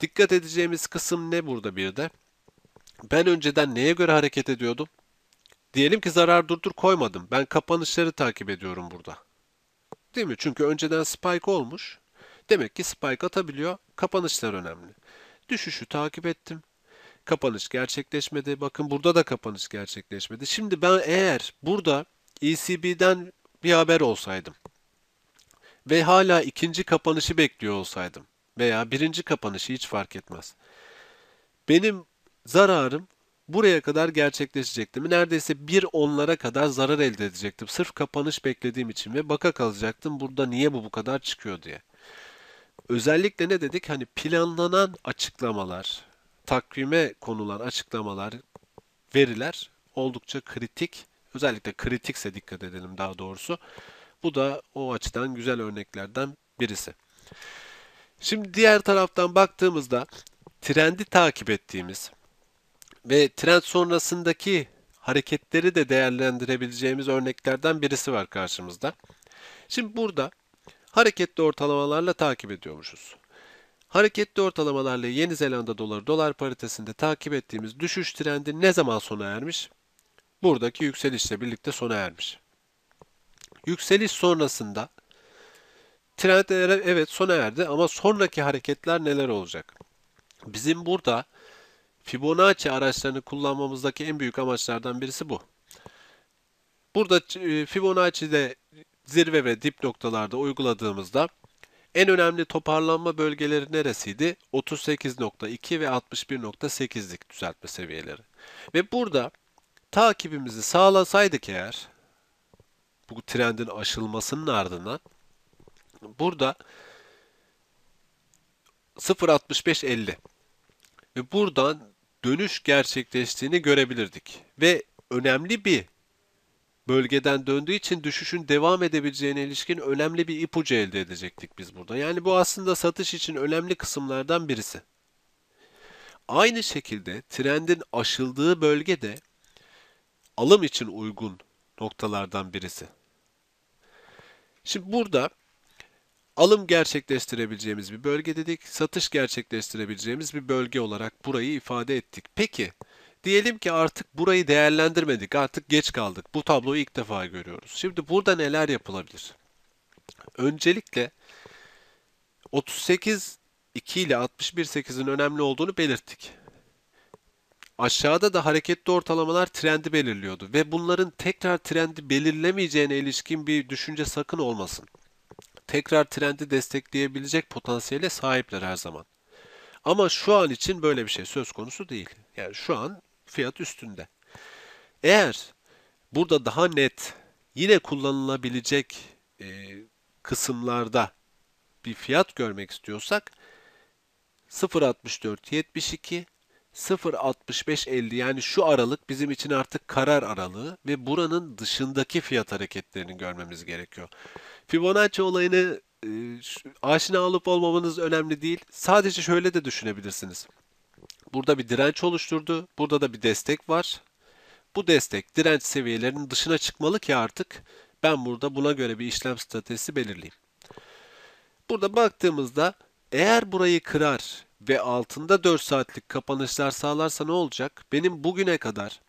Dikkat edeceğimiz kısım ne burada bir de? Ben önceden neye göre hareket ediyordum? Diyelim ki zarar durdur koymadım. Ben kapanışları takip ediyorum burada. Değil mi? Çünkü önceden spike olmuş. Demek ki spike atabiliyor. Kapanışlar önemli. Düşüşü takip ettim. Kapanış gerçekleşmedi. Bakın burada da kapanış gerçekleşmedi. Şimdi ben eğer burada ECB'den bir haber olsaydım ve hala ikinci kapanışı bekliyor olsaydım veya birinci kapanışı hiç fark etmez. Benim zararım buraya kadar gerçekleşecekti. Neredeyse bir onlara kadar zarar elde edecektim. Sırf kapanış beklediğim için ve baka kalacaktım. Burada niye bu bu kadar çıkıyor diye. Özellikle ne dedik? Hani planlanan açıklamalar, takvime konulan açıklamalar, veriler oldukça kritik Özellikle kritikse dikkat edelim daha doğrusu. Bu da o açıdan güzel örneklerden birisi. Şimdi diğer taraftan baktığımızda trendi takip ettiğimiz ve trend sonrasındaki hareketleri de değerlendirebileceğimiz örneklerden birisi var karşımızda. Şimdi burada hareketli ortalamalarla takip ediyormuşuz. Hareketli ortalamalarla Yeni Zelanda doları dolar paritesinde takip ettiğimiz düşüş trendi ne zaman sona ermiş? buradaki yükselişle birlikte sona ermiş. Yükseliş sonrasında trend evet sona erdi ama sonraki hareketler neler olacak? Bizim burada Fibonacci araçlarını kullanmamızdaki en büyük amaçlardan birisi bu. Burada e, Fibonacci'de zirve ve dip noktalarda uyguladığımızda en önemli toparlanma bölgeleri neresiydi? 38.2 ve 61.8'lik düzeltme seviyeleri. Ve burada takibimizi sağlasaydık eğer bu trendin aşılmasının ardından burada 0.65.50 ve buradan dönüş gerçekleştiğini görebilirdik. Ve önemli bir bölgeden döndüğü için düşüşün devam edebileceğine ilişkin önemli bir ipucu elde edecektik biz burada. Yani bu aslında satış için önemli kısımlardan birisi. Aynı şekilde trendin aşıldığı bölge de alım için uygun noktalardan birisi. Şimdi burada alım gerçekleştirebileceğimiz bir bölge dedik, satış gerçekleştirebileceğimiz bir bölge olarak burayı ifade ettik. Peki diyelim ki artık burayı değerlendirmedik, artık geç kaldık. Bu tabloyu ilk defa görüyoruz. Şimdi burada neler yapılabilir? Öncelikle 38 2 ile 61 8'in önemli olduğunu belirttik. Aşağıda da hareketli ortalamalar trendi belirliyordu ve bunların tekrar trendi belirlemeyeceğine ilişkin bir düşünce sakın olmasın. Tekrar trendi destekleyebilecek potansiyele sahipler her zaman. Ama şu an için böyle bir şey söz konusu değil. Yani şu an fiyat üstünde. Eğer burada daha net yine kullanılabilecek e, kısımlarda bir fiyat görmek istiyorsak 0.64.72 0.6550 yani şu aralık bizim için artık karar aralığı ve buranın dışındaki fiyat hareketlerini görmemiz gerekiyor. Fibonacci olayını e, aşina olup olmamanız önemli değil. Sadece şöyle de düşünebilirsiniz. Burada bir direnç oluşturdu. Burada da bir destek var. Bu destek direnç seviyelerinin dışına çıkmalı ki artık ben burada buna göre bir işlem stratejisi belirleyeyim. Burada baktığımızda eğer burayı kırar ve altında 4 saatlik kapanışlar sağlarsa ne olacak? Benim bugüne kadar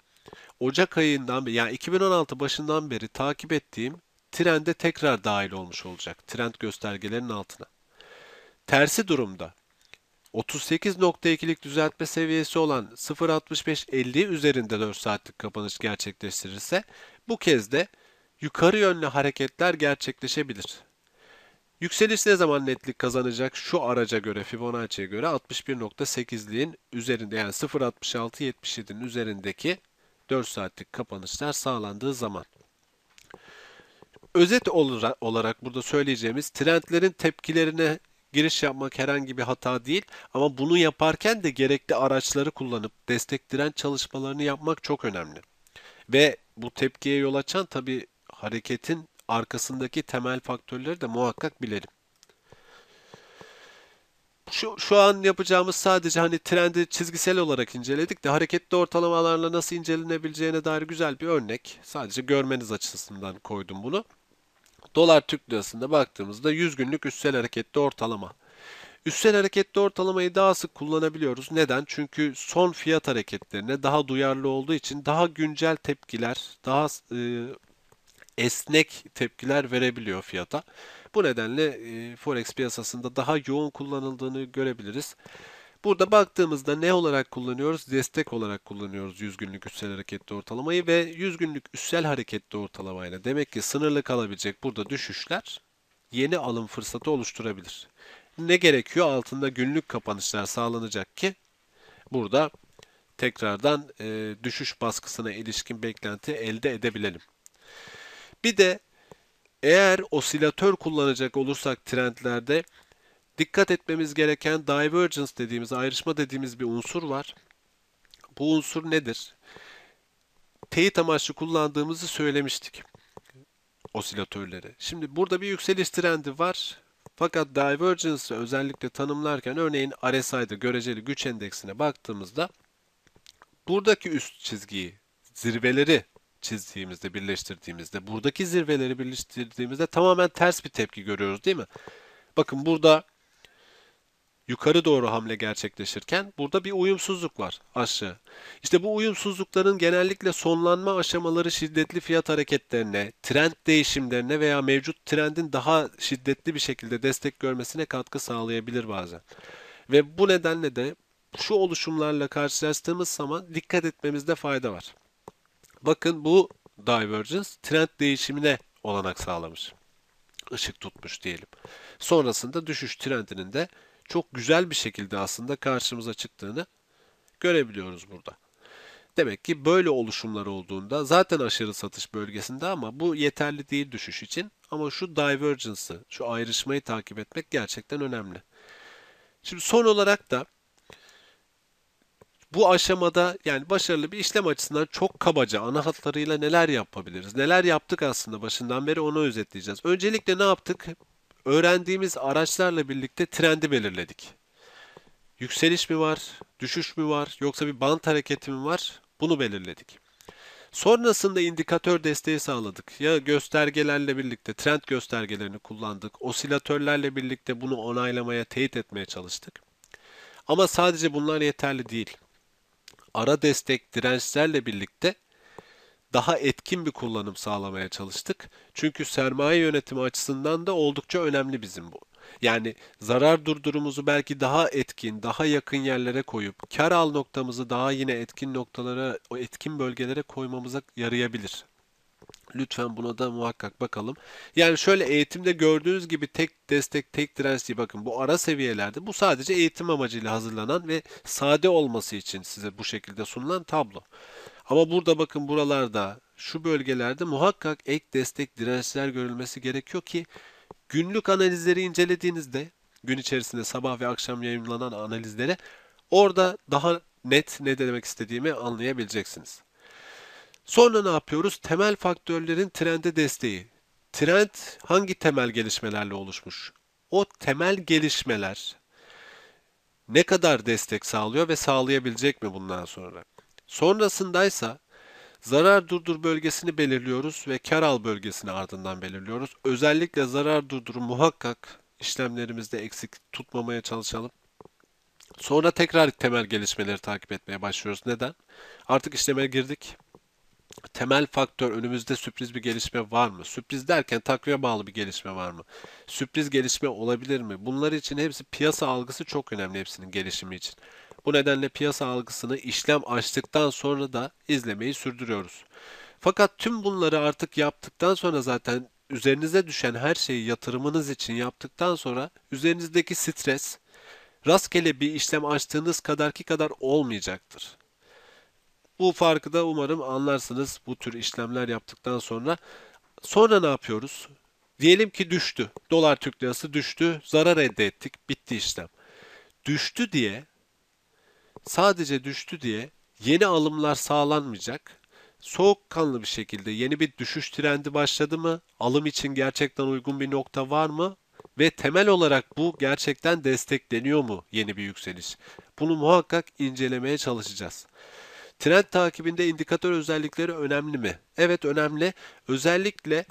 Ocak ayından beri yani 2016 başından beri takip ettiğim trende tekrar dahil olmuş olacak. Trend göstergelerinin altına. Tersi durumda 38.2'lik düzeltme seviyesi olan 0.65.50 üzerinde 4 saatlik kapanış gerçekleştirirse bu kez de yukarı yönlü hareketler gerçekleşebilir. Yükseliş ne zaman netlik kazanacak? Şu araca göre Fibonacci'ye göre 61.8'liğin üzerinde yani 0.66-77'nin üzerindeki 4 saatlik kapanışlar sağlandığı zaman. Özet olarak burada söyleyeceğimiz trendlerin tepkilerine giriş yapmak herhangi bir hata değil ama bunu yaparken de gerekli araçları kullanıp destek direnç çalışmalarını yapmak çok önemli. Ve bu tepkiye yol açan tabi hareketin arkasındaki temel faktörleri de muhakkak bilelim. Şu, şu an yapacağımız sadece hani trendi çizgisel olarak inceledik de hareketli ortalamalarla nasıl incelenebileceğine dair güzel bir örnek. Sadece görmeniz açısından koydum bunu. Dolar Türk Lirası'nda baktığımızda 100 günlük üstsel hareketli ortalama. Üstsel hareketli ortalamayı daha sık kullanabiliyoruz. Neden? Çünkü son fiyat hareketlerine daha duyarlı olduğu için daha güncel tepkiler, daha e, esnek tepkiler verebiliyor fiyata. Bu nedenle e, forex piyasasında daha yoğun kullanıldığını görebiliriz. Burada baktığımızda ne olarak kullanıyoruz? Destek olarak kullanıyoruz 100 günlük üstsel hareketli ortalamayı ve 100 günlük üstsel hareketli ortalamayla. Demek ki sınırlı kalabilecek burada düşüşler yeni alım fırsatı oluşturabilir. Ne gerekiyor? Altında günlük kapanışlar sağlanacak ki burada tekrardan e, düşüş baskısına ilişkin beklenti elde edebilelim. Bir de eğer osilatör kullanacak olursak trendlerde dikkat etmemiz gereken divergence dediğimiz, ayrışma dediğimiz bir unsur var. Bu unsur nedir? Teyit amaçlı kullandığımızı söylemiştik osilatörleri. Şimdi burada bir yükseliş trendi var. Fakat divergence'ı özellikle tanımlarken örneğin RSI'de göreceli güç endeksine baktığımızda buradaki üst çizgiyi, zirveleri çizdiğimizde, birleştirdiğimizde, buradaki zirveleri birleştirdiğimizde tamamen ters bir tepki görüyoruz değil mi? Bakın burada yukarı doğru hamle gerçekleşirken burada bir uyumsuzluk var aşağı. İşte bu uyumsuzlukların genellikle sonlanma aşamaları şiddetli fiyat hareketlerine, trend değişimlerine veya mevcut trendin daha şiddetli bir şekilde destek görmesine katkı sağlayabilir bazen. Ve bu nedenle de şu oluşumlarla karşılaştığımız zaman dikkat etmemizde fayda var. Bakın bu divergence trend değişimine olanak sağlamış. Işık tutmuş diyelim. Sonrasında düşüş trendinin de çok güzel bir şekilde aslında karşımıza çıktığını görebiliyoruz burada. Demek ki böyle oluşumlar olduğunda zaten aşırı satış bölgesinde ama bu yeterli değil düşüş için. Ama şu divergence'ı, şu ayrışmayı takip etmek gerçekten önemli. Şimdi son olarak da bu aşamada yani başarılı bir işlem açısından çok kabaca ana hatlarıyla neler yapabiliriz? Neler yaptık aslında başından beri onu özetleyeceğiz. Öncelikle ne yaptık? Öğrendiğimiz araçlarla birlikte trendi belirledik. Yükseliş mi var? Düşüş mü var? Yoksa bir bant hareketi mi var? Bunu belirledik. Sonrasında indikatör desteği sağladık. Ya göstergelerle birlikte trend göstergelerini kullandık. Osilatörlerle birlikte bunu onaylamaya, teyit etmeye çalıştık. Ama sadece bunlar yeterli değil ara destek dirençlerle birlikte daha etkin bir kullanım sağlamaya çalıştık. Çünkü sermaye yönetimi açısından da oldukça önemli bizim bu. Yani zarar durdurumuzu belki daha etkin, daha yakın yerlere koyup kar al noktamızı daha yine etkin noktalara, o etkin bölgelere koymamıza yarayabilir. Lütfen buna da muhakkak bakalım. Yani şöyle eğitimde gördüğünüz gibi tek destek, tek direnç değil. Bakın bu ara seviyelerde bu sadece eğitim amacıyla hazırlanan ve sade olması için size bu şekilde sunulan tablo. Ama burada bakın buralarda şu bölgelerde muhakkak ek destek dirençler görülmesi gerekiyor ki günlük analizleri incelediğinizde gün içerisinde sabah ve akşam yayınlanan analizlere orada daha net ne demek istediğimi anlayabileceksiniz. Sonra ne yapıyoruz? Temel faktörlerin trende desteği. Trend hangi temel gelişmelerle oluşmuş? O temel gelişmeler ne kadar destek sağlıyor ve sağlayabilecek mi bundan sonra? Sonrasındaysa zarar durdur bölgesini belirliyoruz ve kar al bölgesini ardından belirliyoruz. Özellikle zarar durduru muhakkak işlemlerimizde eksik tutmamaya çalışalım. Sonra tekrar temel gelişmeleri takip etmeye başlıyoruz. Neden? Artık işleme girdik temel faktör önümüzde sürpriz bir gelişme var mı? Sürpriz derken takviye bağlı bir gelişme var mı? Sürpriz gelişme olabilir mi? Bunlar için hepsi piyasa algısı çok önemli hepsinin gelişimi için. Bu nedenle piyasa algısını işlem açtıktan sonra da izlemeyi sürdürüyoruz. Fakat tüm bunları artık yaptıktan sonra zaten üzerinize düşen her şeyi yatırımınız için yaptıktan sonra üzerinizdeki stres rastgele bir işlem açtığınız kadarki kadar olmayacaktır. Bu farkı da umarım anlarsınız bu tür işlemler yaptıktan sonra. Sonra ne yapıyoruz? Diyelim ki düştü. Dolar Türk Lirası düştü. Zarar elde ettik. Bitti işlem. Düştü diye sadece düştü diye yeni alımlar sağlanmayacak. Soğukkanlı bir şekilde yeni bir düşüş trendi başladı mı? Alım için gerçekten uygun bir nokta var mı? Ve temel olarak bu gerçekten destekleniyor mu yeni bir yükseliş? Bunu muhakkak incelemeye çalışacağız. Trend takibinde indikatör özellikleri önemli mi? Evet önemli. Özellikle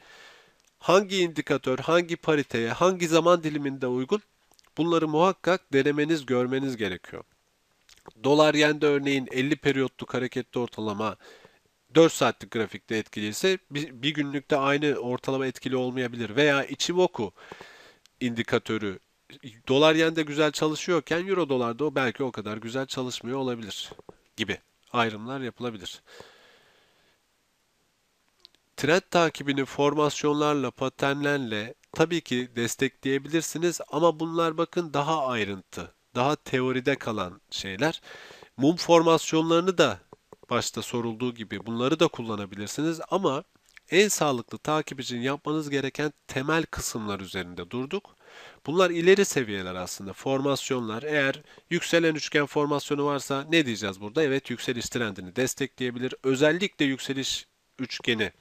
hangi indikatör, hangi pariteye, hangi zaman diliminde uygun bunları muhakkak denemeniz, görmeniz gerekiyor. Dolar yende örneğin 50 periyotluk hareketli ortalama 4 saatlik grafikte etkiliyse bir, günlükte aynı ortalama etkili olmayabilir. Veya Ichimoku indikatörü dolar yende güzel çalışıyorken euro dolarda o belki o kadar güzel çalışmıyor olabilir gibi ayrımlar yapılabilir. Trend takibini formasyonlarla, paternlerle tabii ki destekleyebilirsiniz ama bunlar bakın daha ayrıntı, daha teoride kalan şeyler. Mum formasyonlarını da başta sorulduğu gibi bunları da kullanabilirsiniz ama en sağlıklı takip için yapmanız gereken temel kısımlar üzerinde durduk. Bunlar ileri seviyeler aslında. Formasyonlar eğer yükselen üçgen formasyonu varsa ne diyeceğiz burada? Evet yükseliş trendini destekleyebilir. Özellikle yükseliş üçgeni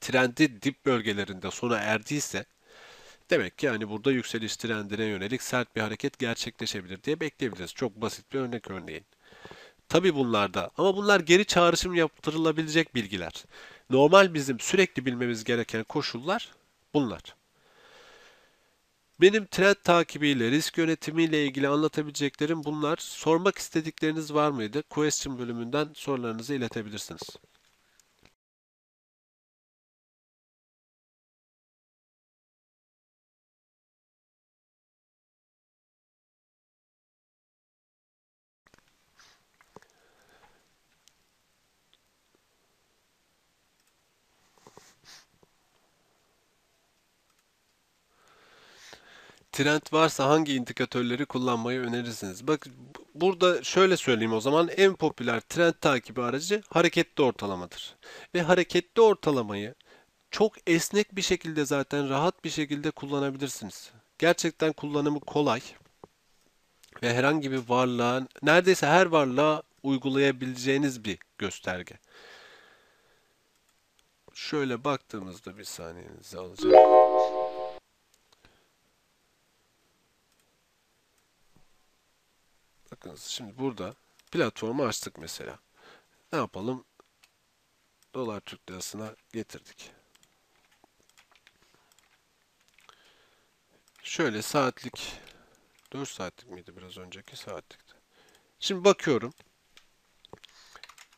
trendi dip bölgelerinde sona erdiyse demek ki yani burada yükseliş trendine yönelik sert bir hareket gerçekleşebilir diye bekleyebiliriz. Çok basit bir örnek örneğin. Tabi bunlarda ama bunlar geri çağrışım yaptırılabilecek bilgiler. Normal bizim sürekli bilmemiz gereken koşullar bunlar. Benim trend takibiyle, risk yönetimiyle ilgili anlatabileceklerim bunlar. Sormak istedikleriniz var mıydı? Question bölümünden sorularınızı iletebilirsiniz. trend varsa hangi indikatörleri kullanmayı önerirsiniz? Bak burada şöyle söyleyeyim o zaman en popüler trend takibi aracı hareketli ortalamadır. Ve hareketli ortalamayı çok esnek bir şekilde zaten rahat bir şekilde kullanabilirsiniz. Gerçekten kullanımı kolay ve herhangi bir varlığa neredeyse her varlığa uygulayabileceğiniz bir gösterge. Şöyle baktığımızda bir saniyenizi alacağım. hakkınızı. Şimdi burada platformu açtık mesela. Ne yapalım? Dolar Türk Lirası'na getirdik. Şöyle saatlik 4 saatlik miydi biraz önceki saatlikti. Şimdi bakıyorum.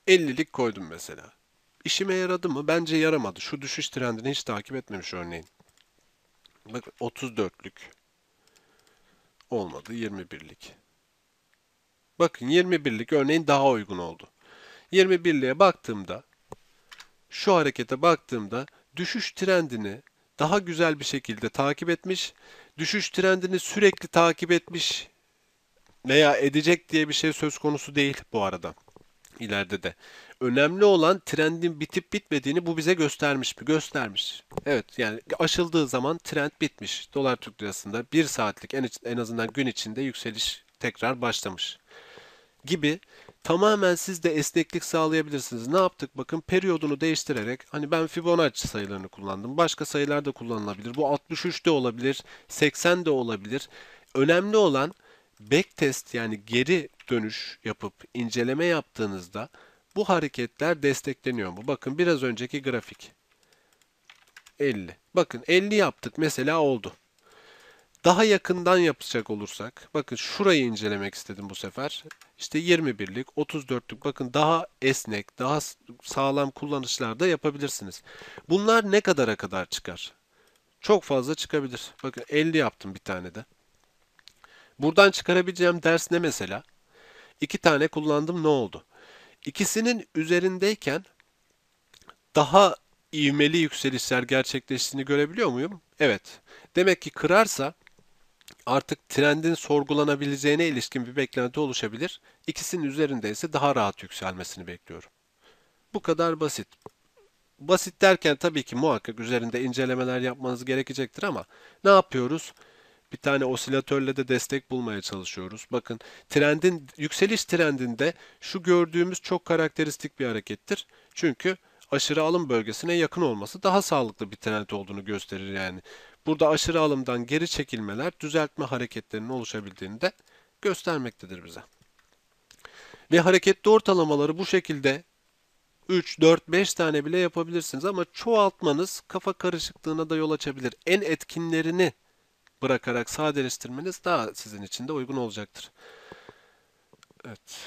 50'lik koydum mesela. İşime yaradı mı? Bence yaramadı. Şu düşüş trendini hiç takip etmemiş örneğin. Bak 34'lük olmadı. 21'lik. Bakın 21'lik örneğin daha uygun oldu. 21'liğe baktığımda şu harekete baktığımda düşüş trendini daha güzel bir şekilde takip etmiş, düşüş trendini sürekli takip etmiş veya edecek diye bir şey söz konusu değil bu arada ileride de. Önemli olan trendin bitip bitmediğini bu bize göstermiş mi? Göstermiş. Evet yani aşıldığı zaman trend bitmiş. Dolar Türk Lirası'nda 1 saatlik en, en azından gün içinde yükseliş tekrar başlamış gibi tamamen siz de esneklik sağlayabilirsiniz. Ne yaptık? Bakın periyodunu değiştirerek hani ben Fibonacci sayılarını kullandım. Başka sayılar da kullanılabilir. Bu 63 de olabilir, 80 de olabilir. Önemli olan backtest yani geri dönüş yapıp inceleme yaptığınızda bu hareketler destekleniyor mu? Bakın biraz önceki grafik. 50. Bakın 50 yaptık mesela oldu. Daha yakından yapacak olursak, bakın şurayı incelemek istedim bu sefer. İşte 21'lik, 34'lük bakın daha esnek, daha sağlam kullanışlarda yapabilirsiniz. Bunlar ne kadara kadar çıkar? Çok fazla çıkabilir. Bakın 50 yaptım bir tane de. Buradan çıkarabileceğim ders ne mesela? İki tane kullandım ne oldu? İkisinin üzerindeyken daha ivmeli yükselişler gerçekleştiğini görebiliyor muyum? Evet. Demek ki kırarsa artık trendin sorgulanabileceğine ilişkin bir beklenti oluşabilir. İkisinin üzerinde ise daha rahat yükselmesini bekliyorum. Bu kadar basit. Basit derken tabii ki muhakkak üzerinde incelemeler yapmanız gerekecektir ama ne yapıyoruz? Bir tane osilatörle de destek bulmaya çalışıyoruz. Bakın trendin yükseliş trendinde şu gördüğümüz çok karakteristik bir harekettir. Çünkü aşırı alım bölgesine yakın olması daha sağlıklı bir trend olduğunu gösterir yani. Burada aşırı alımdan geri çekilmeler düzeltme hareketlerinin oluşabildiğini de göstermektedir bize. Ve hareketli ortalamaları bu şekilde 3, 4, 5 tane bile yapabilirsiniz ama çoğaltmanız kafa karışıklığına da yol açabilir. En etkinlerini bırakarak sadeleştirmeniz daha sizin için de uygun olacaktır. Evet.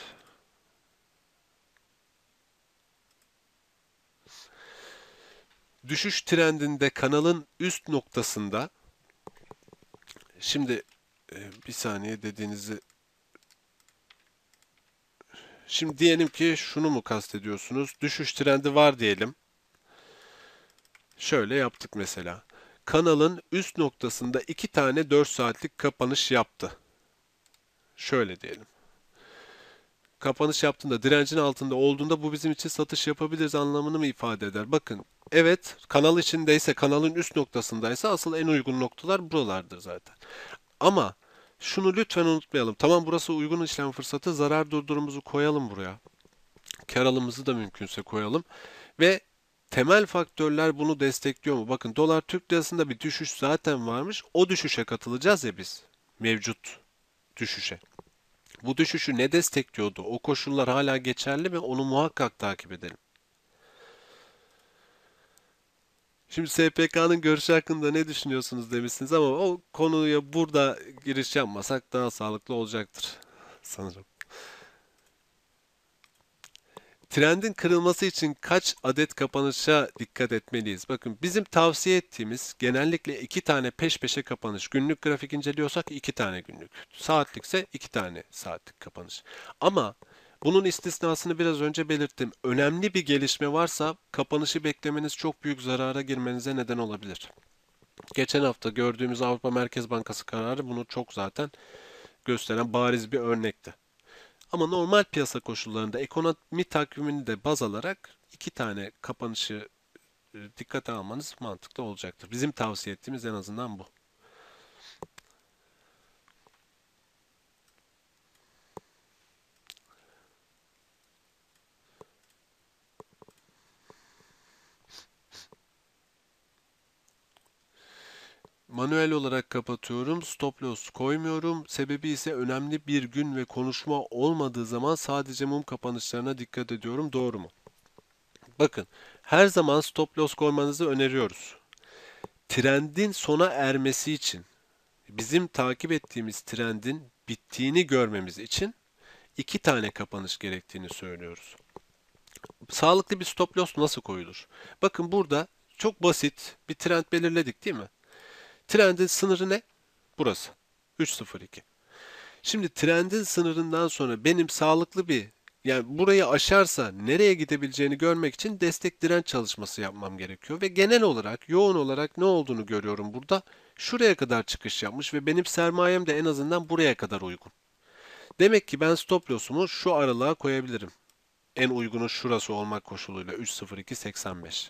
düşüş trendinde kanalın üst noktasında şimdi e, bir saniye dediğinizi şimdi diyelim ki şunu mu kastediyorsunuz? Düşüş trendi var diyelim. Şöyle yaptık mesela. Kanalın üst noktasında iki tane 4 saatlik kapanış yaptı. Şöyle diyelim kapanış yaptığında direncin altında olduğunda bu bizim için satış yapabiliriz anlamını mı ifade eder? Bakın Evet, kanal içindeyse, kanalın üst noktasındaysa asıl en uygun noktalar buralardır zaten. Ama şunu lütfen unutmayalım. Tamam burası uygun işlem fırsatı, zarar durdurumuzu koyalım buraya. Kar alımımızı da mümkünse koyalım. Ve temel faktörler bunu destekliyor mu? Bakın dolar Türk lirasında bir düşüş zaten varmış. O düşüşe katılacağız ya biz. Mevcut düşüşe. Bu düşüşü ne destekliyordu? O koşullar hala geçerli mi? Onu muhakkak takip edelim. Şimdi SPK'nın görüşü hakkında ne düşünüyorsunuz demişsiniz ama o konuya burada giriş yapmasak daha sağlıklı olacaktır sanırım. Trendin kırılması için kaç adet kapanışa dikkat etmeliyiz? Bakın bizim tavsiye ettiğimiz genellikle iki tane peş peşe kapanış. Günlük grafik inceliyorsak iki tane günlük. Saatlikse iki tane saatlik kapanış. Ama bunun istisnasını biraz önce belirttim. Önemli bir gelişme varsa kapanışı beklemeniz çok büyük zarara girmenize neden olabilir. Geçen hafta gördüğümüz Avrupa Merkez Bankası kararı bunu çok zaten gösteren bariz bir örnekti. Ama normal piyasa koşullarında ekonomi takvimini de baz alarak iki tane kapanışı e, dikkate almanız mantıklı olacaktır. Bizim tavsiye ettiğimiz en azından bu. Manuel olarak kapatıyorum. Stop loss koymuyorum. Sebebi ise önemli bir gün ve konuşma olmadığı zaman sadece mum kapanışlarına dikkat ediyorum. Doğru mu? Bakın her zaman stop loss koymanızı öneriyoruz. Trendin sona ermesi için bizim takip ettiğimiz trendin bittiğini görmemiz için iki tane kapanış gerektiğini söylüyoruz. Sağlıklı bir stop loss nasıl koyulur? Bakın burada çok basit bir trend belirledik değil mi? Trendin sınırı ne? Burası. 3.02. Şimdi trendin sınırından sonra benim sağlıklı bir yani burayı aşarsa nereye gidebileceğini görmek için destek direnç çalışması yapmam gerekiyor. Ve genel olarak yoğun olarak ne olduğunu görüyorum burada. Şuraya kadar çıkış yapmış ve benim sermayem de en azından buraya kadar uygun. Demek ki ben stop loss'umu şu aralığa koyabilirim. En uygunu şurası olmak koşuluyla 3.02.85.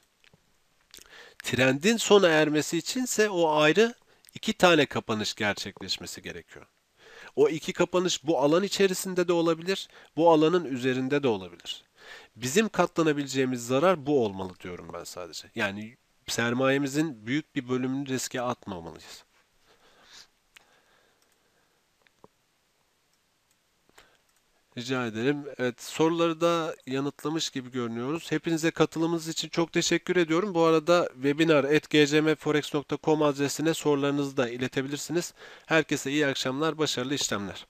Trendin sona ermesi içinse o ayrı iki tane kapanış gerçekleşmesi gerekiyor. O iki kapanış bu alan içerisinde de olabilir, bu alanın üzerinde de olabilir. Bizim katlanabileceğimiz zarar bu olmalı diyorum ben sadece. Yani sermayemizin büyük bir bölümünü riske atmamalıyız. Rica ederim. Evet, soruları da yanıtlamış gibi görünüyoruz. Hepinize katılımınız için çok teşekkür ediyorum. Bu arada webinar.gcmforex.com adresine sorularınızı da iletebilirsiniz. Herkese iyi akşamlar, başarılı işlemler.